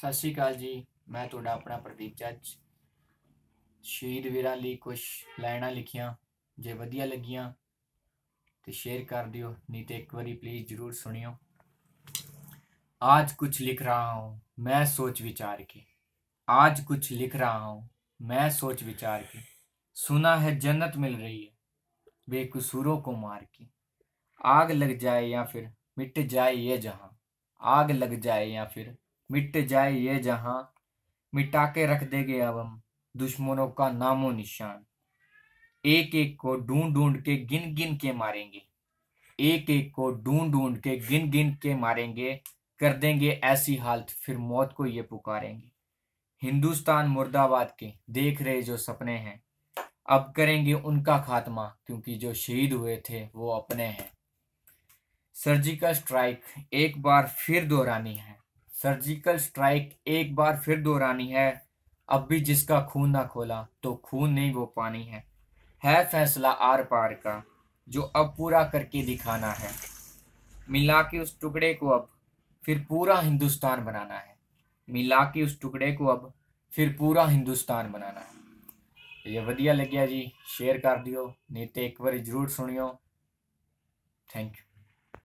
सत श्रीकाल जी मैं थोड़ा अपना ਆਪਣਾ ਪ੍ਰਦੀਪ ਜੱਜ ਸ਼ਹੀਦ ਵੀਰਾਂ ਲਈ ਕੁਝ ਲਾਈਨਾਂ ਲਿਖੀਆਂ ਜੇ ਵਧੀਆ ਲੱਗੀਆਂ ਤੇ ਸ਼ੇਅਰ ਕਰ ਦਿਓ ਨਹੀਂ ਤੇ ਇੱਕ ਵਾਰੀ ਪਲੀਜ਼ आज कुछ लिख रहा हूँ मैं सोच विचार के आज कुछ लिख रहा हूँ मैं सोच विचार के सुना है जन्नत मिल रही है बेकसूरों को मार के आग लग जाए या फिर मिट जाए ये जहाँ आग लग जाए या फिर मिट जाए ये जहां मिटा के रख देंगे अब हम दुश्मनों का नामो निशान एक एक को ढूंढ ढूंढ के गिन गिन के मारेंगे एक एक को ढूंढ ढूंढ के गिन गिन के मारेंगे कर देंगे ऐसी हालत फिर मौत को ये पुकारेंगे हिंदुस्तान मुर्दाबाद के देख रहे जो सपने हैं अब करेंगे उनका खात्मा क्योंकि जो शहीद हुए थे वो अपने हैं सर्जिकल स्ट्राइक एक बार फिर दोहरानी है सर्जिकल स्ट्राइक एक बार फिर दोहरानी है अब भी जिसका खून ना खोला तो खून नहीं वो पानी है है फैसला आर पार का जो अब पूरा करके दिखाना है मिला के उस टुकड़े को अब फिर पूरा हिंदुस्तान बनाना है मिला के उस टुकड़े को अब फिर पूरा हिंदुस्तान बनाना है ਜੇ ਵਧੀਆ ਲੱਗਿਆ जी शेयर कर दियो नहीं तो एक बार जरूर सुनियो थैंक यू